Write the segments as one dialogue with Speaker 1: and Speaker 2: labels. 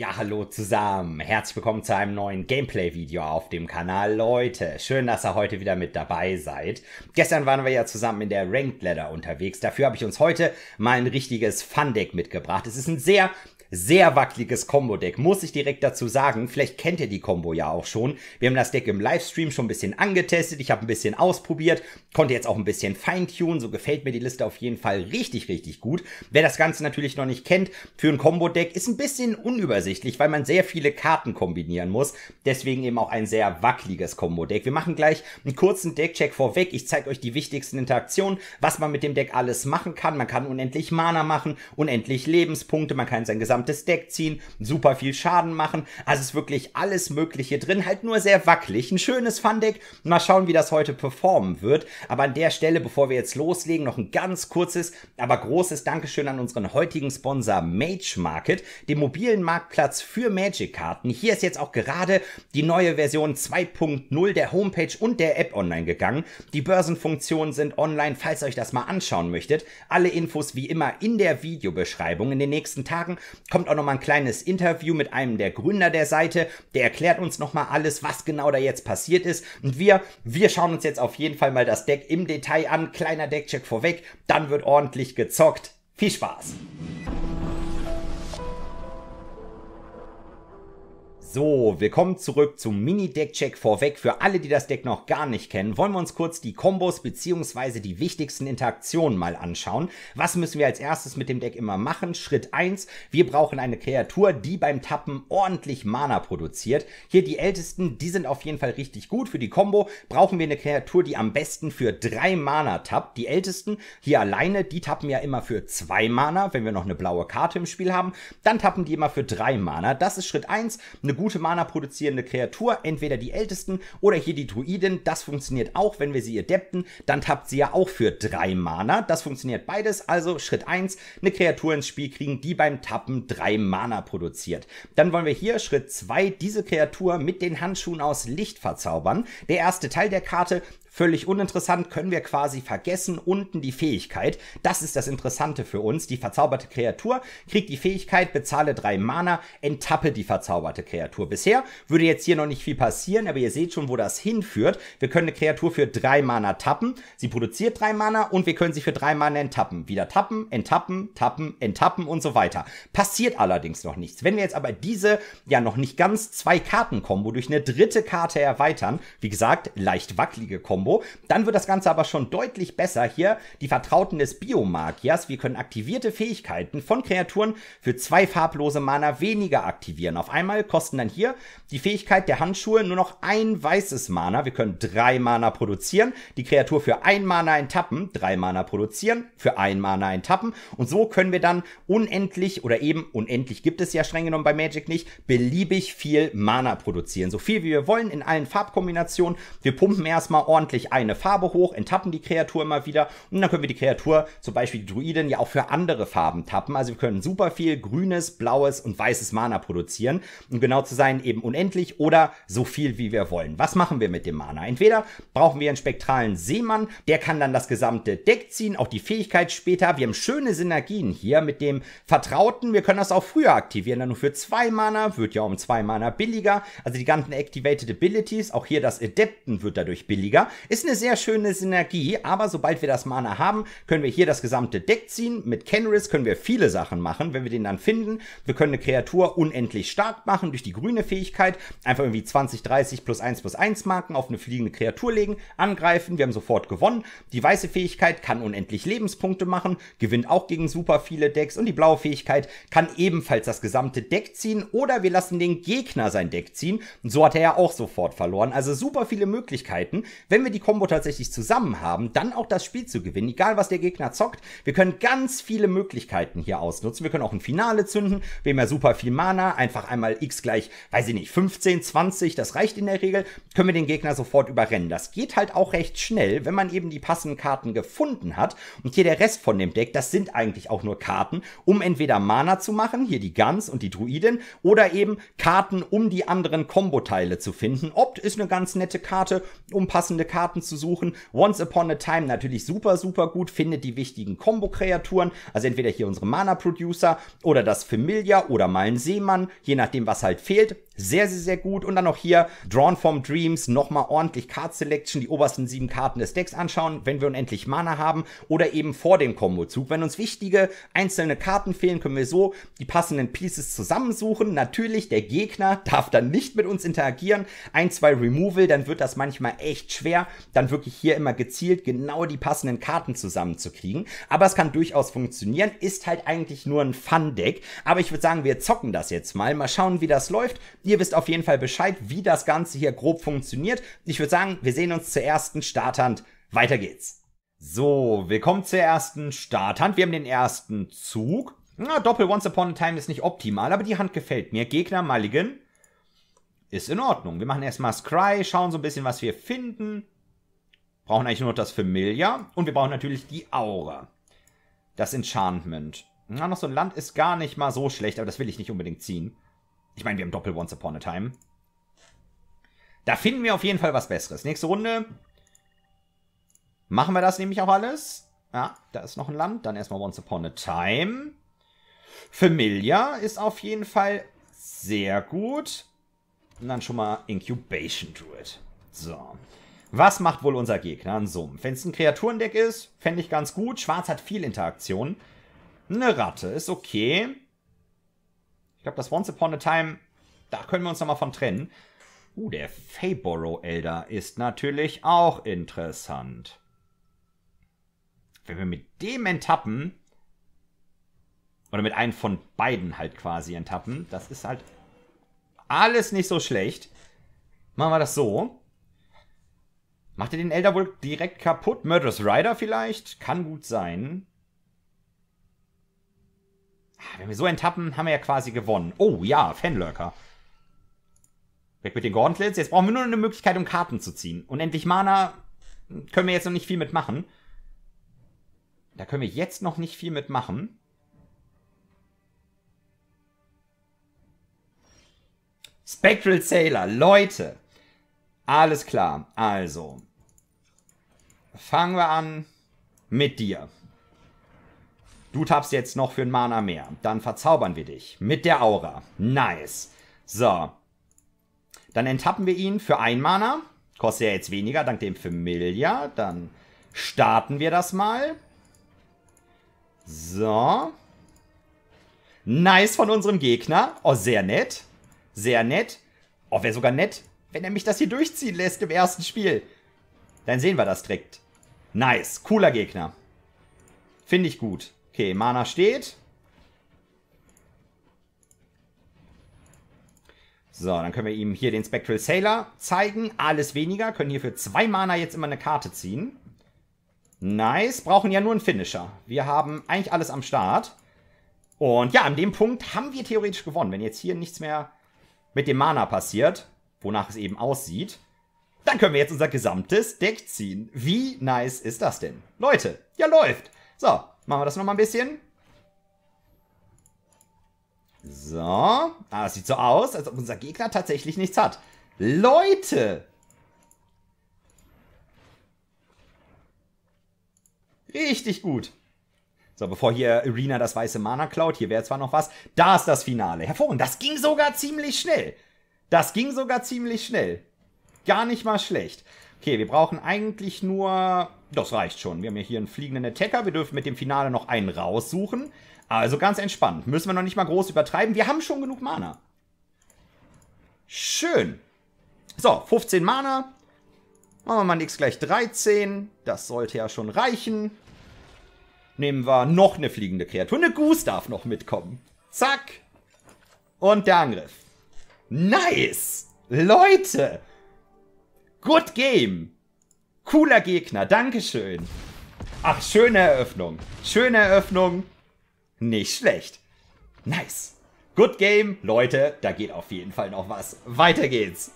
Speaker 1: Ja, hallo zusammen. Herzlich willkommen zu einem neuen Gameplay-Video auf dem Kanal. Leute, schön, dass ihr heute wieder mit dabei seid. Gestern waren wir ja zusammen in der Ranked Ladder unterwegs. Dafür habe ich uns heute mal ein richtiges Fun-Deck mitgebracht. Es ist ein sehr sehr wackeliges Combo-Deck, muss ich direkt dazu sagen. Vielleicht kennt ihr die Combo ja auch schon. Wir haben das Deck im Livestream schon ein bisschen angetestet. Ich habe ein bisschen ausprobiert, konnte jetzt auch ein bisschen feintunen. So gefällt mir die Liste auf jeden Fall richtig, richtig gut. Wer das Ganze natürlich noch nicht kennt, für ein Combo-Deck ist ein bisschen unübersichtlich, weil man sehr viele Karten kombinieren muss. Deswegen eben auch ein sehr wackeliges Combo-Deck. Wir machen gleich einen kurzen Deckcheck vorweg. Ich zeige euch die wichtigsten Interaktionen, was man mit dem Deck alles machen kann. Man kann unendlich Mana machen, unendlich Lebenspunkte, man kann sein gesamtes gesamtes Deck ziehen, super viel Schaden machen. Also ist wirklich alles Mögliche drin, halt nur sehr wackelig. Ein schönes Fun-Deck. Mal schauen, wie das heute performen wird. Aber an der Stelle, bevor wir jetzt loslegen, noch ein ganz kurzes, aber großes Dankeschön an unseren heutigen Sponsor Mage Market, dem mobilen Marktplatz für Magic-Karten. Hier ist jetzt auch gerade die neue Version 2.0 der Homepage und der App online gegangen. Die Börsenfunktionen sind online, falls euch das mal anschauen möchtet. Alle Infos wie immer in der Videobeschreibung. In den nächsten Tagen kommt auch nochmal ein kleines Interview mit einem der Gründer der Seite, der erklärt uns nochmal alles, was genau da jetzt passiert ist. Und wir, wir schauen uns jetzt auf jeden Fall mal das Deck im Detail an. Kleiner Deckcheck vorweg, dann wird ordentlich gezockt. Viel Spaß! So, willkommen zurück zum Mini-Deck-Check vorweg. Für alle, die das Deck noch gar nicht kennen, wollen wir uns kurz die Kombos bzw. die wichtigsten Interaktionen mal anschauen. Was müssen wir als erstes mit dem Deck immer machen? Schritt 1, wir brauchen eine Kreatur, die beim Tappen ordentlich Mana produziert. Hier die Ältesten, die sind auf jeden Fall richtig gut. Für die Combo brauchen wir eine Kreatur, die am besten für 3 Mana tappt. Die Ältesten hier alleine, die tappen ja immer für 2 Mana, wenn wir noch eine blaue Karte im Spiel haben. Dann tappen die immer für 3 Mana. Das ist Schritt 1, eine gute Mana produzierende Kreatur, entweder die Ältesten oder hier die Druiden. Das funktioniert auch, wenn wir sie adepten, dann tappt sie ja auch für drei Mana. Das funktioniert beides, also Schritt eins eine Kreatur ins Spiel kriegen, die beim Tappen drei Mana produziert. Dann wollen wir hier Schritt zwei diese Kreatur mit den Handschuhen aus Licht verzaubern. Der erste Teil der Karte Völlig uninteressant können wir quasi vergessen. Unten die Fähigkeit. Das ist das Interessante für uns. Die verzauberte Kreatur kriegt die Fähigkeit, bezahle drei Mana, enttappe die verzauberte Kreatur. Bisher würde jetzt hier noch nicht viel passieren, aber ihr seht schon, wo das hinführt. Wir können eine Kreatur für drei Mana tappen. Sie produziert drei Mana und wir können sie für drei Mana enttappen. Wieder tappen, enttappen, tappen, enttappen und so weiter. Passiert allerdings noch nichts. Wenn wir jetzt aber diese ja noch nicht ganz zwei Karten kommen, wodurch eine dritte Karte erweitern, wie gesagt, leicht wackelige Kombo, Kombo. Dann wird das Ganze aber schon deutlich besser hier. Die Vertrauten des Biomagiers. Wir können aktivierte Fähigkeiten von Kreaturen für zwei farblose Mana weniger aktivieren. Auf einmal kosten dann hier die Fähigkeit der Handschuhe nur noch ein weißes Mana. Wir können drei Mana produzieren. Die Kreatur für ein Mana enttappen, drei Mana produzieren, für ein Mana enttappen. Und so können wir dann unendlich oder eben unendlich gibt es ja streng genommen bei Magic nicht, beliebig viel Mana produzieren. So viel wie wir wollen in allen Farbkombinationen. Wir pumpen erstmal ordentlich ordentlich eine Farbe hoch, enttappen die Kreatur immer wieder und dann können wir die Kreatur, zum Beispiel die Druiden, ja auch für andere Farben tappen. Also wir können super viel grünes, blaues und weißes Mana produzieren, um genau zu sein, eben unendlich oder so viel, wie wir wollen. Was machen wir mit dem Mana? Entweder brauchen wir einen spektralen Seemann, der kann dann das gesamte Deck ziehen, auch die Fähigkeit später. Wir haben schöne Synergien hier mit dem Vertrauten. Wir können das auch früher aktivieren, dann nur für zwei Mana, wird ja um zwei Mana billiger. Also die ganzen Activated Abilities, auch hier das Adepten wird dadurch billiger. Ist eine sehr schöne Synergie, aber sobald wir das Mana haben, können wir hier das gesamte Deck ziehen. Mit Kenris können wir viele Sachen machen, wenn wir den dann finden. Wir können eine Kreatur unendlich stark machen durch die grüne Fähigkeit. Einfach irgendwie 20, 30 plus 1 plus 1 Marken auf eine fliegende Kreatur legen, angreifen. Wir haben sofort gewonnen. Die weiße Fähigkeit kann unendlich Lebenspunkte machen, gewinnt auch gegen super viele Decks. Und die blaue Fähigkeit kann ebenfalls das gesamte Deck ziehen oder wir lassen den Gegner sein Deck ziehen. Und so hat er ja auch sofort verloren. Also super viele Möglichkeiten. Wenn wir wir die Combo tatsächlich zusammen haben, dann auch das Spiel zu gewinnen, egal was der Gegner zockt. Wir können ganz viele Möglichkeiten hier ausnutzen. Wir können auch ein Finale zünden. Wir haben ja super viel Mana. Einfach einmal x gleich, weiß ich nicht, 15, 20, das reicht in der Regel. Können wir den Gegner sofort überrennen. Das geht halt auch recht schnell, wenn man eben die passenden Karten gefunden hat. Und hier der Rest von dem Deck, das sind eigentlich auch nur Karten, um entweder Mana zu machen, hier die Guns und die Druiden, oder eben Karten, um die anderen Komboteile zu finden. Opt ist eine ganz nette Karte, um passende Karten Karten zu suchen. Once Upon a Time natürlich super, super gut, findet die wichtigen Combo-Kreaturen, also entweder hier unsere Mana-Producer oder das Familia oder mal ein Seemann, je nachdem, was halt fehlt sehr, sehr, sehr gut. Und dann noch hier Drawn from Dreams, nochmal ordentlich Card Selection, die obersten sieben Karten des Decks anschauen, wenn wir unendlich Mana haben oder eben vor dem Kombozug. Wenn uns wichtige einzelne Karten fehlen, können wir so die passenden Pieces zusammensuchen. Natürlich, der Gegner darf dann nicht mit uns interagieren. Ein, zwei Removal, dann wird das manchmal echt schwer, dann wirklich hier immer gezielt genau die passenden Karten zusammenzukriegen. Aber es kann durchaus funktionieren, ist halt eigentlich nur ein Fun-Deck. Aber ich würde sagen, wir zocken das jetzt mal, mal schauen, wie das läuft. Ihr wisst auf jeden Fall Bescheid, wie das Ganze hier grob funktioniert. Ich würde sagen, wir sehen uns zur ersten Starthand. Weiter geht's. So, wir kommen zur ersten Starthand. Wir haben den ersten Zug. Na, Doppel Once Upon a Time ist nicht optimal, aber die Hand gefällt mir. Gegner Mulligan ist in Ordnung. Wir machen erstmal Scry, schauen so ein bisschen, was wir finden. Brauchen eigentlich nur noch das Familiar und wir brauchen natürlich die Aura. Das Enchantment. Na, noch so ein Land ist gar nicht mal so schlecht, aber das will ich nicht unbedingt ziehen. Ich meine, wir haben Doppel Once Upon a Time. Da finden wir auf jeden Fall was Besseres. Nächste Runde. Machen wir das nämlich auch alles. Ja, da ist noch ein Land. Dann erstmal Once Upon a Time. Familia ist auf jeden Fall sehr gut. Und dann schon mal Incubation Druid. So. Was macht wohl unser Gegner? Ein Sumpf. Wenn es ein Kreaturendeck ist, fände ich ganz gut. Schwarz hat viel Interaktion. Eine Ratte ist okay glaube, das Once Upon a Time, da können wir uns nochmal von trennen. Uh, der Faboro Elder ist natürlich auch interessant. Wenn wir mit dem enttappen, oder mit einem von beiden halt quasi enttappen, das ist halt alles nicht so schlecht. Machen wir das so. Macht ihr den Elder wohl direkt kaputt? Murderous Rider vielleicht? Kann gut sein. Wenn wir so enttappen, haben wir ja quasi gewonnen. Oh ja, Fanlurker. Weg mit den Gauntlets. Jetzt brauchen wir nur eine Möglichkeit, um Karten zu ziehen. Und endlich Mana können wir jetzt noch nicht viel mitmachen. Da können wir jetzt noch nicht viel mitmachen. Spectral Sailor, Leute. Alles klar. Also. Fangen wir an mit dir. Du tappst jetzt noch für ein Mana mehr. Dann verzaubern wir dich. Mit der Aura. Nice. So. Dann enttappen wir ihn für ein Mana. Kostet ja jetzt weniger, dank dem Familia. Dann starten wir das mal. So. Nice von unserem Gegner. Oh, sehr nett. Sehr nett. Oh, wäre sogar nett, wenn er mich das hier durchziehen lässt im ersten Spiel. Dann sehen wir das direkt. Nice. Cooler Gegner. Finde ich gut. Okay, Mana steht. So, dann können wir ihm hier den Spectral Sailor zeigen. Alles weniger. Können hier für zwei Mana jetzt immer eine Karte ziehen. Nice. Brauchen ja nur einen Finisher. Wir haben eigentlich alles am Start. Und ja, an dem Punkt haben wir theoretisch gewonnen. Wenn jetzt hier nichts mehr mit dem Mana passiert, wonach es eben aussieht, dann können wir jetzt unser gesamtes Deck ziehen. Wie nice ist das denn? Leute, ja läuft. So, Machen wir das nochmal ein bisschen. So. Ah, das sieht so aus, als ob unser Gegner tatsächlich nichts hat. Leute! Richtig gut. So, bevor hier Arena das weiße Mana klaut, hier wäre zwar noch was. Da ist das Finale. Hervorragend. Das ging sogar ziemlich schnell. Das ging sogar ziemlich schnell. Gar nicht mal schlecht. Okay, wir brauchen eigentlich nur... Das reicht schon. Wir haben ja hier einen fliegenden Attacker. Wir dürfen mit dem Finale noch einen raussuchen. Also ganz entspannt. Müssen wir noch nicht mal groß übertreiben. Wir haben schon genug Mana. Schön. So, 15 Mana. Machen wir mal x gleich 13. Das sollte ja schon reichen. Nehmen wir noch eine fliegende Kreatur. Eine Goose darf noch mitkommen. Zack. Und der Angriff. Nice. Leute. Good game. Cooler Gegner. Dankeschön. Ach, schöne Eröffnung. Schöne Eröffnung. Nicht schlecht. Nice. Good game. Leute, da geht auf jeden Fall noch was. Weiter geht's.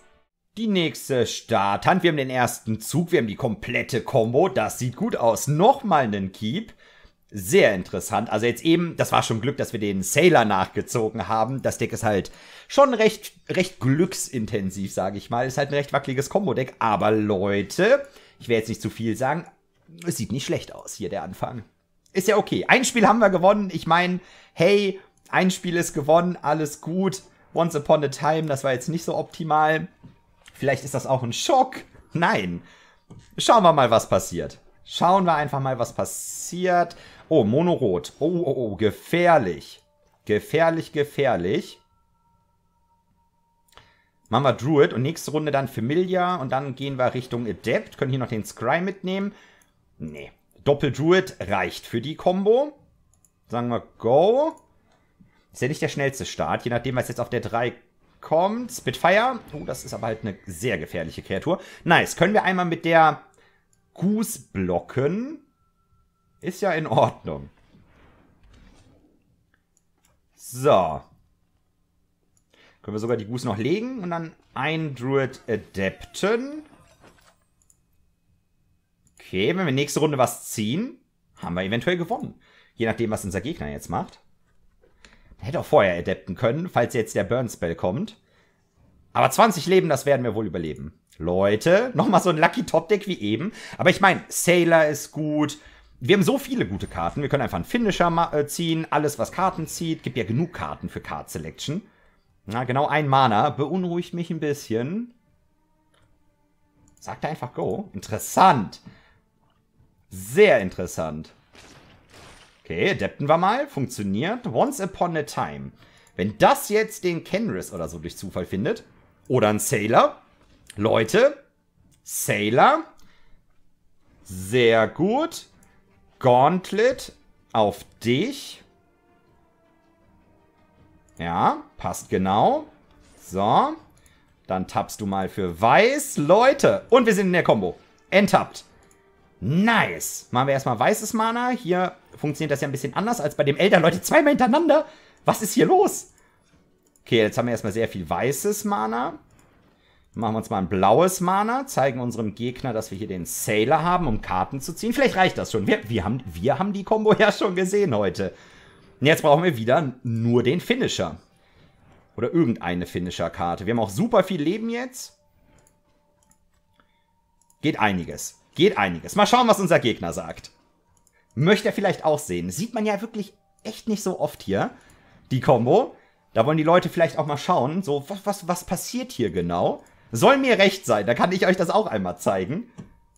Speaker 1: Die nächste Starthand. Wir haben den ersten Zug. Wir haben die komplette Combo. Das sieht gut aus. Nochmal einen Keep sehr interessant. Also jetzt eben, das war schon Glück, dass wir den Sailor nachgezogen haben. Das Deck ist halt schon recht, recht glücksintensiv, sage ich mal. Ist halt ein recht wackeliges Combo-Deck. Aber Leute, ich werde jetzt nicht zu viel sagen. Es sieht nicht schlecht aus hier, der Anfang. Ist ja okay. Ein Spiel haben wir gewonnen. Ich meine, hey, ein Spiel ist gewonnen, alles gut. Once Upon a Time, das war jetzt nicht so optimal. Vielleicht ist das auch ein Schock. Nein. Schauen wir mal, was passiert. Schauen wir einfach mal, was passiert. Oh, Monorot. Oh, oh, oh, oh, gefährlich. Gefährlich, gefährlich. Machen wir Druid und nächste Runde dann Familia und dann gehen wir Richtung Adept. Können hier noch den Scry mitnehmen. Nee. Doppel-Druid reicht für die Combo. Sagen wir Go. Ist ja nicht der schnellste Start, je nachdem, was jetzt auf der 3 kommt. Spitfire. Oh, das ist aber halt eine sehr gefährliche Kreatur. Nice. Können wir einmal mit der Goose blocken? Ist ja in Ordnung. So. Können wir sogar die Goose noch legen und dann ein Druid adapten. Okay, wenn wir nächste Runde was ziehen, haben wir eventuell gewonnen. Je nachdem, was unser Gegner jetzt macht. Man hätte auch vorher adapten können, falls jetzt der Burn-Spell kommt. Aber 20 Leben, das werden wir wohl überleben. Leute, nochmal so ein Lucky Top Deck wie eben. Aber ich meine, Sailor ist gut, wir haben so viele gute Karten. Wir können einfach einen Finisher äh, ziehen. Alles, was Karten zieht, gibt ja genug Karten für Card Selection. Na, genau ein Mana. Beunruhigt mich ein bisschen. Sagt er einfach Go. Interessant. Sehr interessant. Okay, adapten wir mal. Funktioniert. Once upon a time. Wenn das jetzt den Kenris oder so durch Zufall findet, oder ein Sailor, Leute, Sailor, sehr gut. Gauntlet auf dich. Ja, passt genau. So. Dann tappst du mal für Weiß. Leute. Und wir sind in der Combo. Enttappt. Nice. Machen wir erstmal weißes Mana. Hier funktioniert das ja ein bisschen anders als bei dem Elder. Leute, zweimal hintereinander. Was ist hier los? Okay, jetzt haben wir erstmal sehr viel weißes Mana. Machen wir uns mal ein blaues Mana, zeigen unserem Gegner, dass wir hier den Sailor haben, um Karten zu ziehen. Vielleicht reicht das schon. Wir, wir, haben, wir haben die Combo ja schon gesehen heute. Und jetzt brauchen wir wieder nur den Finisher. Oder irgendeine Finisher-Karte. Wir haben auch super viel Leben jetzt. Geht einiges. Geht einiges. Mal schauen, was unser Gegner sagt. Möchte er vielleicht auch sehen. Sieht man ja wirklich echt nicht so oft hier, die Combo. Da wollen die Leute vielleicht auch mal schauen, so, was, was, was passiert hier genau? Soll mir recht sein, da kann ich euch das auch einmal zeigen.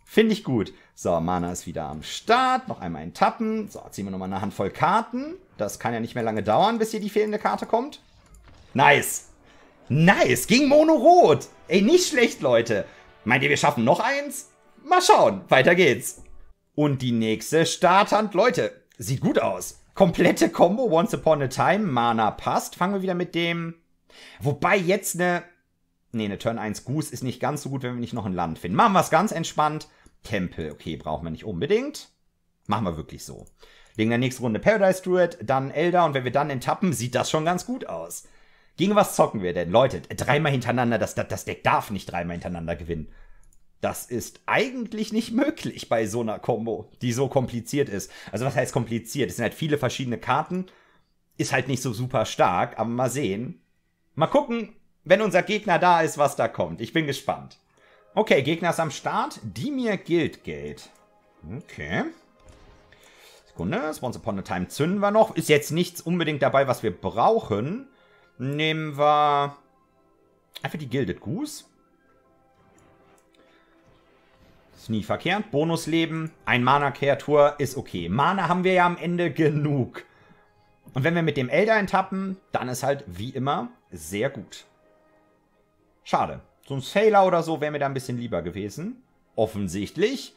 Speaker 1: Finde ich gut. So, Mana ist wieder am Start. Noch einmal ein Tappen. So, ziehen wir nochmal eine Handvoll Karten. Das kann ja nicht mehr lange dauern, bis hier die fehlende Karte kommt. Nice. Nice. Ging Mono Rot. Ey, nicht schlecht, Leute. Meint ihr, wir schaffen noch eins? Mal schauen. Weiter geht's. Und die nächste Starthand, Leute. Sieht gut aus. Komplette Combo Once Upon a Time. Mana passt. Fangen wir wieder mit dem... Wobei jetzt eine Nee, eine Turn 1 Goose ist nicht ganz so gut, wenn wir nicht noch ein Land finden. Machen wir es ganz entspannt. Tempel, okay, brauchen wir nicht unbedingt. Machen wir wirklich so. Legen der nächste Runde Paradise Druid, dann Elder und wenn wir dann enttappen, sieht das schon ganz gut aus. Gegen was zocken wir denn? Leute, dreimal hintereinander, das, das, das Deck darf nicht dreimal hintereinander gewinnen. Das ist eigentlich nicht möglich bei so einer Combo, die so kompliziert ist. Also was heißt kompliziert? Es sind halt viele verschiedene Karten, ist halt nicht so super stark, aber mal sehen. Mal gucken, wenn unser Gegner da ist, was da kommt. Ich bin gespannt. Okay, Gegner ist am Start. Die mir gilt Geld. Okay. Sekunde. Once Upon a Time zünden wir noch. Ist jetzt nichts unbedingt dabei, was wir brauchen. Nehmen wir einfach die Gilded Goose. Ist nie verkehrt. Bonusleben. Ein Mana-Kreatur ist okay. Mana haben wir ja am Ende genug. Und wenn wir mit dem Elder enttappen, dann ist halt wie immer sehr gut. Schade. So ein Sailor oder so wäre mir da ein bisschen lieber gewesen. Offensichtlich.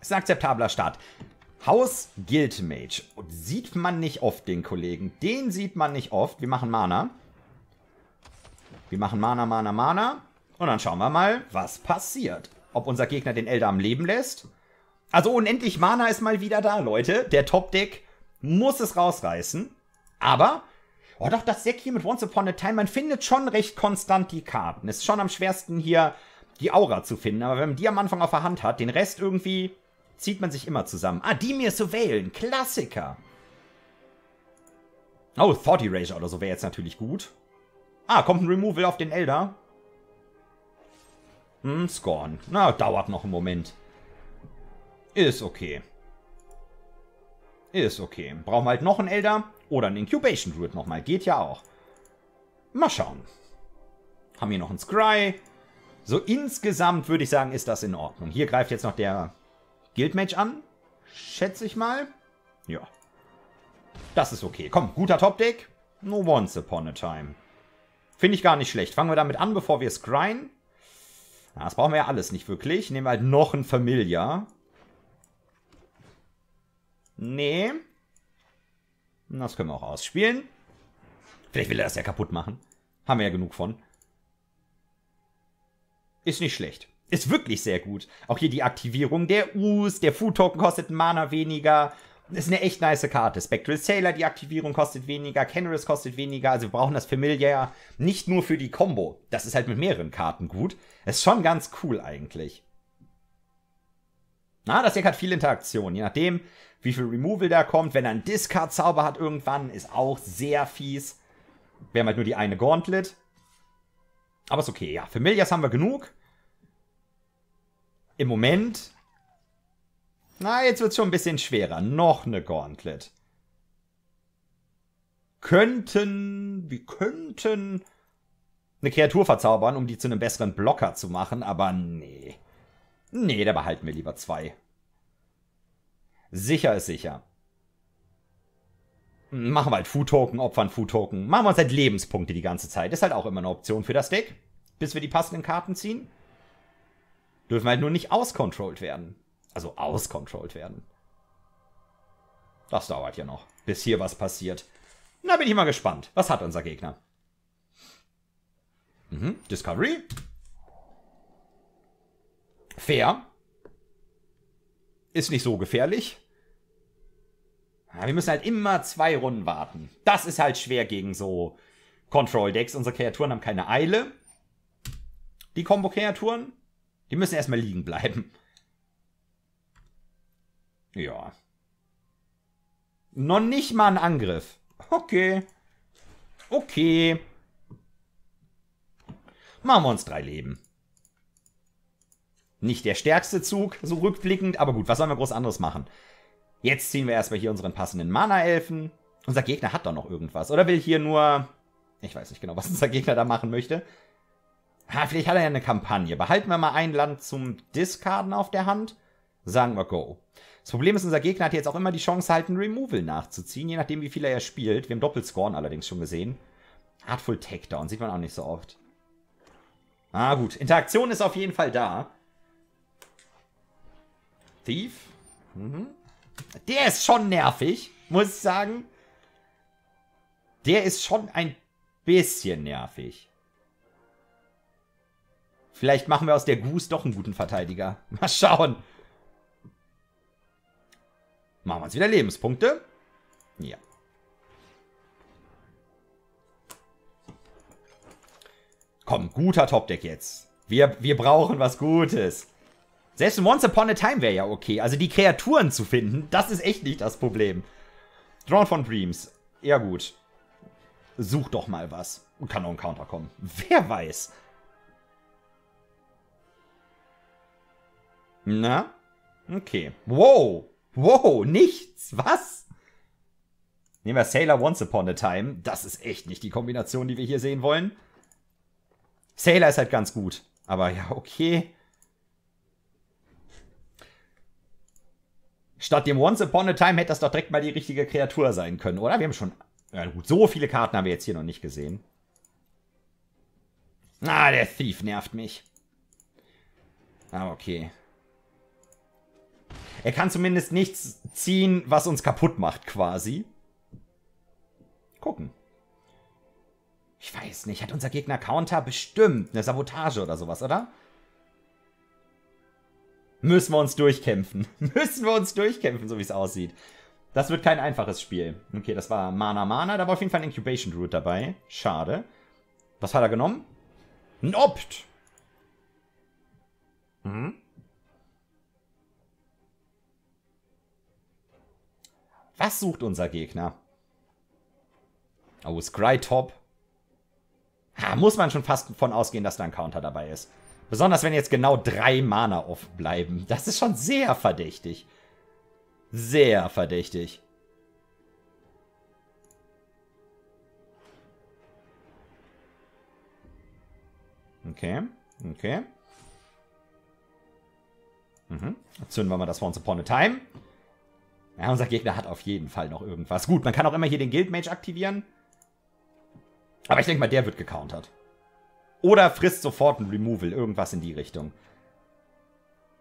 Speaker 1: Ist ein akzeptabler Start. Haus Guildmage. Sieht man nicht oft, den Kollegen. Den sieht man nicht oft. Wir machen Mana. Wir machen Mana, Mana, Mana. Und dann schauen wir mal, was passiert. Ob unser Gegner den Elder am Leben lässt. Also unendlich Mana ist mal wieder da, Leute. Der Top-Deck muss es rausreißen. Aber Oh doch, das Deck hier mit Once Upon a Time, man findet schon recht konstant die Karten. Ist schon am schwersten hier die Aura zu finden, aber wenn man die am Anfang auf der Hand hat, den Rest irgendwie zieht man sich immer zusammen. Ah, die mir surveillen, Klassiker. Oh, Thought Erasure oder so wäre jetzt natürlich gut. Ah, kommt ein Removal auf den Elder. Hm, Scorn. Na, dauert noch einen Moment. Ist okay. Ist okay. Brauchen wir halt noch einen Elder oder einen Incubation Druid nochmal. Geht ja auch. Mal schauen. Haben hier noch einen Scry. So insgesamt würde ich sagen, ist das in Ordnung. Hier greift jetzt noch der Guildmage an. Schätze ich mal. Ja. Das ist okay. Komm, guter Top-Deck. No once upon a time. Finde ich gar nicht schlecht. Fangen wir damit an, bevor wir scryen. Das brauchen wir ja alles nicht wirklich. Nehmen wir halt noch ein Familiar. Nee. Das können wir auch ausspielen. Vielleicht will er das ja kaputt machen. Haben wir ja genug von. Ist nicht schlecht. Ist wirklich sehr gut. Auch hier die Aktivierung der Us. Der Food-Token kostet Mana weniger. Ist eine echt nice Karte. Spectral Sailor, die Aktivierung kostet weniger. Kenris kostet weniger. Also wir brauchen das Familiar nicht nur für die Combo. Das ist halt mit mehreren Karten gut. Ist schon ganz cool eigentlich. Na, das Deck hat viel Interaktion, je nachdem, wie viel Removal da kommt. Wenn er einen Discard-Zauber hat irgendwann, ist auch sehr fies. Wir haben halt nur die eine Gauntlet. Aber ist okay, ja. Für Milias haben wir genug. Im Moment. Na, jetzt wird's schon ein bisschen schwerer. Noch eine Gauntlet. Könnten. Wir könnten eine Kreatur verzaubern, um die zu einem besseren Blocker zu machen, aber nee. Nee, da behalten wir lieber zwei. Sicher ist sicher. Machen wir halt Food-Token, opfern Food-Token. Machen wir uns halt Lebenspunkte die ganze Zeit. Ist halt auch immer eine Option für das Deck. Bis wir die passenden Karten ziehen. Dürfen wir halt nur nicht auscontrolled werden. Also auscontrolled werden. Das dauert ja noch, bis hier was passiert. Na, bin ich mal gespannt. Was hat unser Gegner? Mhm. Discovery. Fair. Ist nicht so gefährlich. Ja, wir müssen halt immer zwei Runden warten. Das ist halt schwer gegen so Control-Decks. Unsere Kreaturen haben keine Eile. Die Combo-Kreaturen, die müssen erstmal liegen bleiben. Ja. Noch nicht mal ein Angriff. Okay. Okay. Machen wir uns drei Leben. Nicht der stärkste Zug, so rückblickend, aber gut, was sollen wir groß anderes machen? Jetzt ziehen wir erstmal hier unseren passenden Mana-Elfen. Unser Gegner hat doch noch irgendwas. Oder will hier nur... Ich weiß nicht genau, was unser Gegner da machen möchte. Ha, vielleicht hat er ja eine Kampagne. Behalten wir mal ein Land zum Discarden auf der Hand. Sagen wir Go. Das Problem ist, unser Gegner hat jetzt auch immer die Chance, halt ein Removal nachzuziehen, je nachdem, wie viel er spielt. Wir haben Doppelscorn allerdings schon gesehen. Artful Takedown sieht man auch nicht so oft. Ah, gut. Interaktion ist auf jeden Fall da. Thief. Mhm. Der ist schon nervig, muss ich sagen. Der ist schon ein bisschen nervig. Vielleicht machen wir aus der Goose doch einen guten Verteidiger. Mal schauen. Machen wir uns wieder Lebenspunkte. Ja. Komm, guter Topdeck jetzt. Wir, wir brauchen was Gutes. Selbst in Once Upon a Time wäre ja okay. Also die Kreaturen zu finden, das ist echt nicht das Problem. Drawn von Dreams. Ja gut. Such doch mal was. Und kann noch ein Counter kommen. Wer weiß. Na? Okay. Wow. Wow, nichts. Was? Nehmen wir Sailor Once Upon a Time. Das ist echt nicht die Kombination, die wir hier sehen wollen. Sailor ist halt ganz gut. Aber ja, okay. Statt dem Once Upon a Time hätte das doch direkt mal die richtige Kreatur sein können, oder? Wir haben schon... Ja gut, so viele Karten haben wir jetzt hier noch nicht gesehen. Ah, der Thief nervt mich. Ah, okay. Er kann zumindest nichts ziehen, was uns kaputt macht, quasi. Gucken. Ich weiß nicht, hat unser Gegner Counter bestimmt eine Sabotage oder sowas, oder? müssen wir uns durchkämpfen. müssen wir uns durchkämpfen, so wie es aussieht. Das wird kein einfaches Spiel. Okay, das war Mana Mana. Da war auf jeden Fall ein Incubation Root dabei. Schade. Was hat er genommen? Ein Opt. Mhm. Was sucht unser Gegner? Oh, Scry Top. Ha, muss man schon fast davon ausgehen, dass da ein Counter dabei ist. Besonders wenn jetzt genau drei Mana offen bleiben. Das ist schon sehr verdächtig. Sehr verdächtig. Okay, okay. Mhm. Zünden wir mal das Once Upon a Time. Ja, unser Gegner hat auf jeden Fall noch irgendwas. Gut, man kann auch immer hier den Guild Mage aktivieren. Aber ich denke mal, der wird gecountert. Oder frisst sofort ein Removal, irgendwas in die Richtung.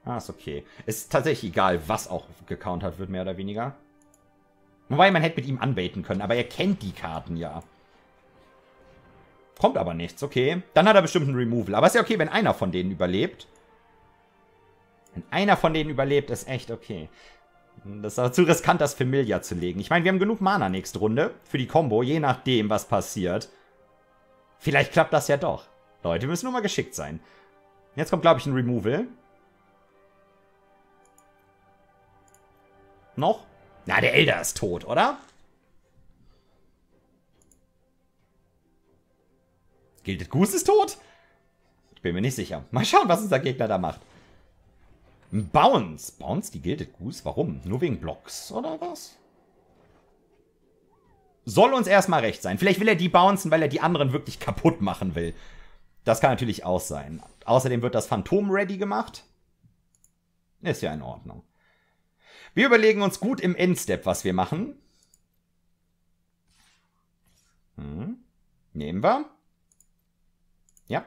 Speaker 1: Ah, ist okay. Ist tatsächlich egal, was auch gecountert wird, mehr oder weniger. Wobei, man hätte mit ihm anbeten können, aber er kennt die Karten ja. Kommt aber nichts, okay. Dann hat er bestimmt ein Removal. Aber ist ja okay, wenn einer von denen überlebt. Wenn einer von denen überlebt, ist echt okay. Das ist aber zu riskant, das Familia zu legen. Ich meine, wir haben genug Mana nächste Runde für die Combo, je nachdem, was passiert. Vielleicht klappt das ja doch. Leute, wir müssen nur mal geschickt sein. Jetzt kommt, glaube ich, ein Removal. Noch? Na, der Elder ist tot, oder? Gilded Goose ist tot? Ich bin mir nicht sicher. Mal schauen, was unser Gegner da macht. Bounce. Bounce, die Gilded Goose? Warum? Nur wegen Blocks, oder was? Soll uns erstmal recht sein. Vielleicht will er die bouncen, weil er die anderen wirklich kaputt machen will. Das kann natürlich auch sein. Außerdem wird das Phantom ready gemacht. Ist ja in Ordnung. Wir überlegen uns gut im Endstep, was wir machen. Hm. Nehmen wir. Ja.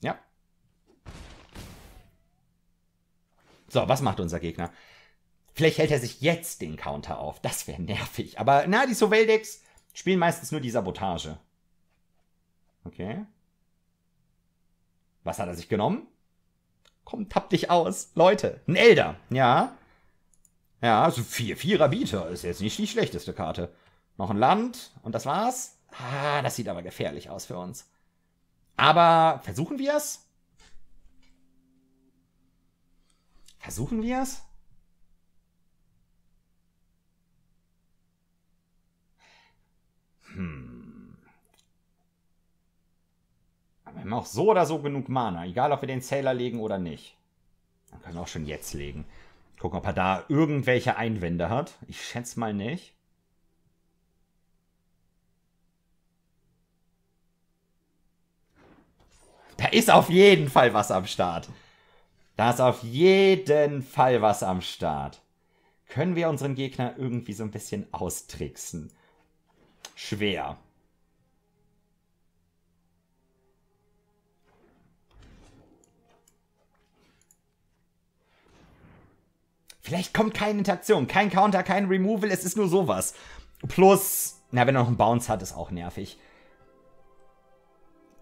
Speaker 1: Ja. So, was macht unser Gegner? Vielleicht hält er sich jetzt den Counter auf. Das wäre nervig. Aber na, die Soveldex spielen meistens nur die Sabotage. Okay. Was hat er sich genommen? Komm, tapp dich aus. Leute, ein Elder. Ja. Ja, also vier Vierer Bieter ist jetzt nicht die schlechteste Karte. Noch ein Land und das war's. Ah, das sieht aber gefährlich aus für uns. Aber versuchen wir es? Versuchen wir es? Hm. haben auch so oder so genug Mana, egal ob wir den Sailor legen oder nicht. Dann können wir auch schon jetzt legen. Gucken, ob er da irgendwelche Einwände hat. Ich schätze mal nicht. Da ist auf jeden Fall was am Start. Da ist auf jeden Fall was am Start. Können wir unseren Gegner irgendwie so ein bisschen austricksen? Schwer. Vielleicht kommt keine Interaktion, kein Counter, kein Removal, es ist nur sowas. Plus, na, wenn er noch einen Bounce hat, ist auch nervig.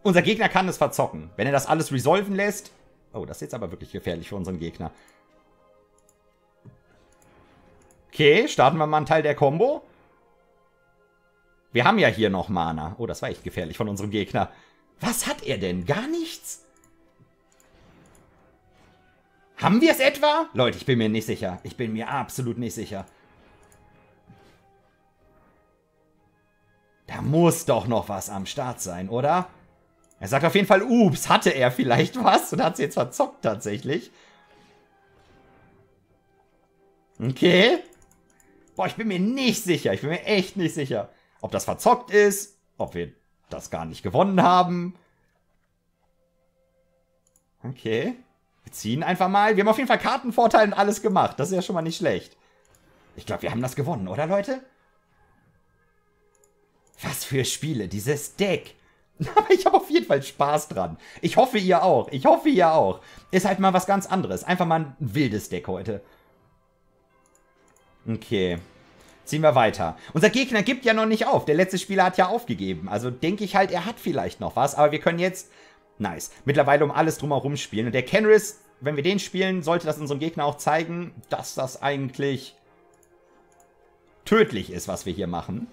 Speaker 1: Unser Gegner kann es verzocken. Wenn er das alles resolven lässt... Oh, das ist jetzt aber wirklich gefährlich für unseren Gegner. Okay, starten wir mal einen Teil der Combo. Wir haben ja hier noch Mana. Oh, das war echt gefährlich von unserem Gegner. Was hat er denn? Gar nichts? Haben wir es etwa? Leute, ich bin mir nicht sicher. Ich bin mir absolut nicht sicher. Da muss doch noch was am Start sein, oder? Er sagt auf jeden Fall, ups, hatte er vielleicht was und hat sie jetzt verzockt tatsächlich. Okay. Boah, ich bin mir nicht sicher. Ich bin mir echt nicht sicher, ob das verzockt ist, ob wir das gar nicht gewonnen haben. Okay. Wir ziehen einfach mal. Wir haben auf jeden Fall Kartenvorteil und alles gemacht. Das ist ja schon mal nicht schlecht. Ich glaube, wir haben das gewonnen, oder, Leute? Was für Spiele, dieses Deck. Aber ich habe auf jeden Fall Spaß dran. Ich hoffe, ihr auch. Ich hoffe, ihr auch. Ist halt mal was ganz anderes. Einfach mal ein wildes Deck heute. Okay. Ziehen wir weiter. Unser Gegner gibt ja noch nicht auf. Der letzte Spieler hat ja aufgegeben. Also denke ich halt, er hat vielleicht noch was. Aber wir können jetzt Nice. Mittlerweile um alles drumherum spielen. Und der Kenris, wenn wir den spielen, sollte das unserem Gegner auch zeigen, dass das eigentlich tödlich ist, was wir hier machen.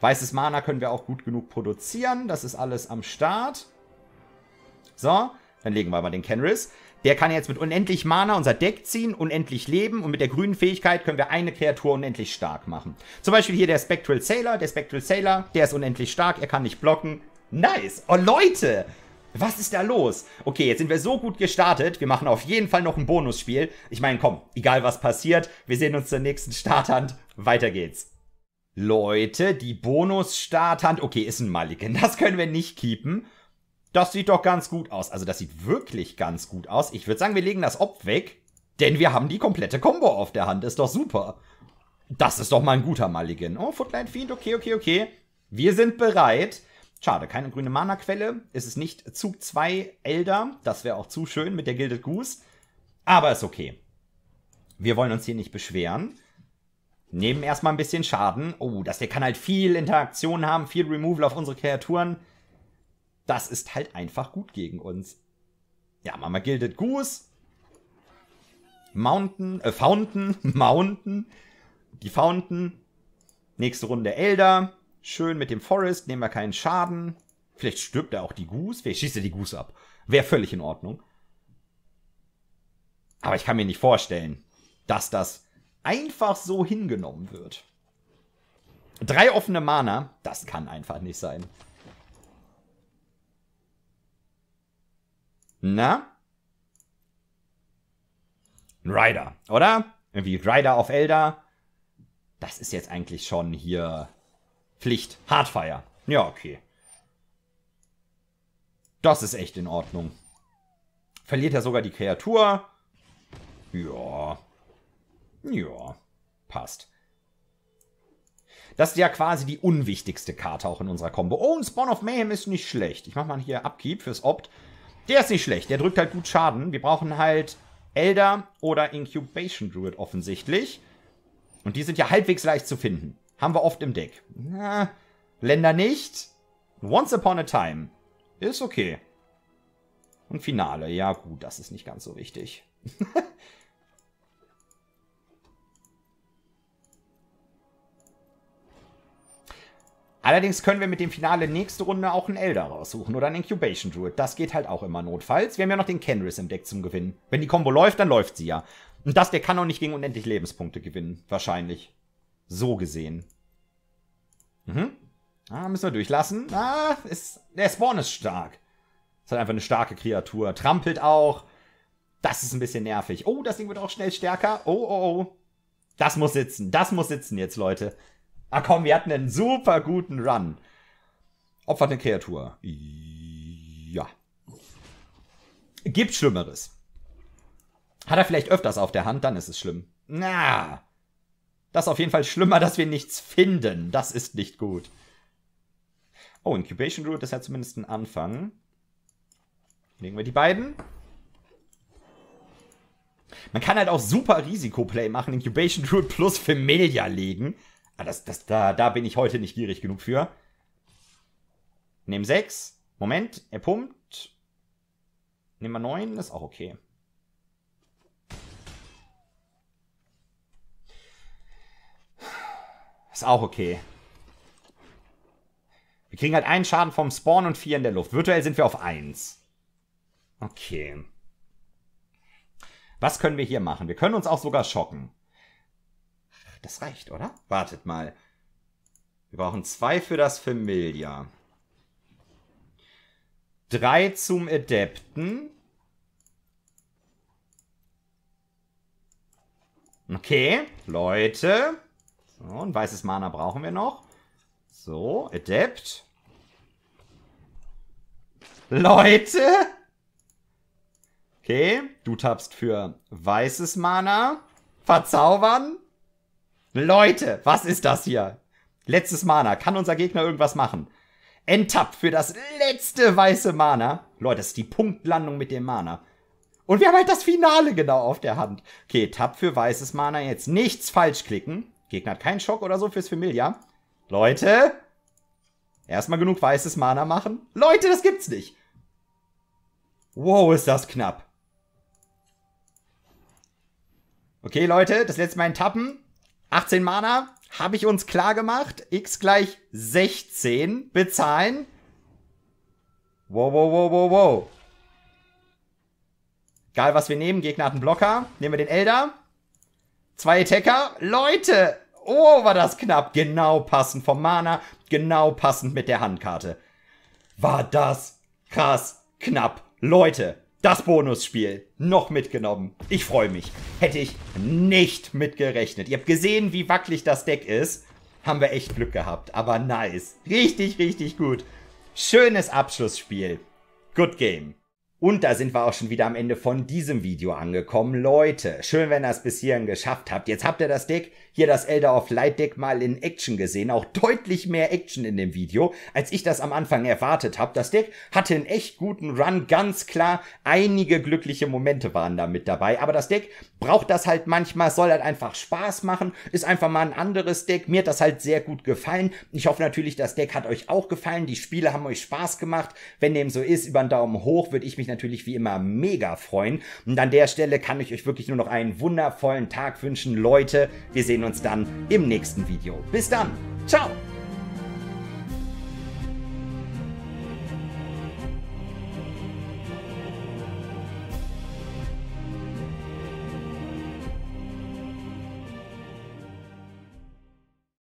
Speaker 1: Weißes Mana können wir auch gut genug produzieren. Das ist alles am Start. So, dann legen wir mal den Kenris. Der kann jetzt mit unendlich Mana unser Deck ziehen, unendlich Leben und mit der grünen Fähigkeit können wir eine Kreatur unendlich stark machen. Zum Beispiel hier der Spectral Sailor. Der Spectral Sailor, der ist unendlich stark, er kann nicht blocken. Nice. Oh, Leute! Was ist da los? Okay, jetzt sind wir so gut gestartet. Wir machen auf jeden Fall noch ein Bonusspiel. Ich meine, komm, egal was passiert, wir sehen uns zur nächsten Starthand. Weiter geht's. Leute, die Bonus-Starthand. Okay, ist ein Mulligan. Das können wir nicht keepen. Das sieht doch ganz gut aus. Also das sieht wirklich ganz gut aus. Ich würde sagen, wir legen das Ob weg. Denn wir haben die komplette Combo auf der Hand. Ist doch super. Das ist doch mal ein guter Mulligan. Oh, Footline Fiend. Okay, okay, okay. Wir sind bereit. Schade, keine grüne Mana-Quelle. Es ist nicht Zug 2 Elder. Das wäre auch zu schön mit der Gilded Goose. Aber ist okay. Wir wollen uns hier nicht beschweren. Nehmen erstmal ein bisschen Schaden. Oh, das der kann halt viel Interaktion haben, viel Removal auf unsere Kreaturen. Das ist halt einfach gut gegen uns. Ja, machen wir Gilded Goose. Mountain, äh, Fountain, Mountain. Die Fountain. Nächste Runde Elder. Schön mit dem Forest, nehmen wir keinen Schaden. Vielleicht stirbt er auch die Goose. Vielleicht schießt er die Goose ab. Wäre völlig in Ordnung. Aber ich kann mir nicht vorstellen, dass das einfach so hingenommen wird. Drei offene Mana, das kann einfach nicht sein. Na? Ein Rider, oder? Irgendwie Rider auf Elder. Das ist jetzt eigentlich schon hier Pflicht. Hardfire. Ja, okay. Das ist echt in Ordnung. Verliert er sogar die Kreatur? Ja. Ja. Passt. Das ist ja quasi die unwichtigste Karte auch in unserer Combo. Oh, ein Spawn of Mayhem ist nicht schlecht. Ich mach mal hier Upkeep fürs Opt. Der ist nicht schlecht. Der drückt halt gut Schaden. Wir brauchen halt Elder oder Incubation Druid offensichtlich. Und die sind ja halbwegs leicht zu finden. Haben wir oft im Deck. Na, Länder nicht. Once Upon a Time. Ist okay. Und Finale. Ja gut, das ist nicht ganz so wichtig. Allerdings können wir mit dem Finale nächste Runde auch einen Elder raussuchen oder einen Incubation Druid. Das geht halt auch immer notfalls. Wir haben ja noch den Kenris im Deck zum Gewinnen. Wenn die Combo läuft, dann läuft sie ja. Und das, der kann auch nicht gegen unendlich Lebenspunkte gewinnen. Wahrscheinlich. So gesehen. Mhm. Ah, müssen wir durchlassen. Ah, ist, der Spawn ist stark. Ist halt einfach eine starke Kreatur. Trampelt auch. Das ist ein bisschen nervig. Oh, das Ding wird auch schnell stärker. Oh, oh, oh. Das muss sitzen. Das muss sitzen jetzt, Leute. Ah komm, wir hatten einen super guten Run. Opfert eine Kreatur. Ja. Gibt Schlimmeres. Hat er vielleicht öfters auf der Hand, dann ist es schlimm. Na. Das ist auf jeden Fall schlimmer, dass wir nichts finden. Das ist nicht gut. Oh, Incubation Root ist ja zumindest ein Anfang. Legen wir die beiden. Man kann halt auch super Risikoplay machen. Incubation Root plus Familia legen. Ah, das, das, da, da bin ich heute nicht gierig genug für. Nehmen 6. Moment, er pumpt. Nehmen wir 9, ist auch okay. Ist auch okay. Wir kriegen halt einen Schaden vom Spawn und vier in der Luft. Virtuell sind wir auf eins. Okay. Was können wir hier machen? Wir können uns auch sogar schocken. Das reicht, oder? Wartet mal. Wir brauchen zwei für das Familia. Drei zum Adepten. Okay, Leute. So, ein weißes Mana brauchen wir noch. So, Adept. Leute! Okay, du tappst für weißes Mana. Verzaubern. Leute, was ist das hier? Letztes Mana. Kann unser Gegner irgendwas machen? Enttapp für das letzte weiße Mana. Leute, das ist die Punktlandung mit dem Mana. Und wir haben halt das Finale genau auf der Hand. Okay, Tab für weißes Mana jetzt. Nichts falsch klicken. Gegner hat keinen Schock oder so fürs Familia. Leute! Erstmal genug weißes Mana machen. Leute, das gibt's nicht! Wow, ist das knapp. Okay, Leute, das letzte Mal ein Tappen. 18 Mana, habe ich uns klar gemacht. X gleich 16, bezahlen. Wow, wow, wow, wow, wow. Egal, was wir nehmen. Gegner hat einen Blocker. Nehmen wir den Elder. Zwei Attacker. Leute! Oh, war das knapp. Genau passend vom Mana. Genau passend mit der Handkarte. War das krass knapp. Leute, das Bonusspiel noch mitgenommen. Ich freue mich. Hätte ich nicht mitgerechnet. Ihr habt gesehen, wie wackelig das Deck ist. Haben wir echt Glück gehabt. Aber nice. Richtig, richtig gut. Schönes Abschlussspiel. Good Game. Und da sind wir auch schon wieder am Ende von diesem Video angekommen. Leute, schön, wenn ihr es bis hierhin geschafft habt. Jetzt habt ihr das Deck, hier das Elder of Light Deck mal in Action gesehen. Auch deutlich mehr Action in dem Video, als ich das am Anfang erwartet habe. Das Deck hatte einen echt guten Run, ganz klar. Einige glückliche Momente waren da mit dabei. Aber das Deck braucht das halt manchmal, soll halt einfach Spaß machen. Ist einfach mal ein anderes Deck. Mir hat das halt sehr gut gefallen. Ich hoffe natürlich, das Deck hat euch auch gefallen. Die Spiele haben euch Spaß gemacht. Wenn dem so ist, über einen Daumen hoch würde ich mich mich natürlich wie immer mega freuen. Und an der Stelle kann ich euch wirklich nur noch einen wundervollen Tag wünschen. Leute, wir sehen uns dann im nächsten Video. Bis dann. Ciao.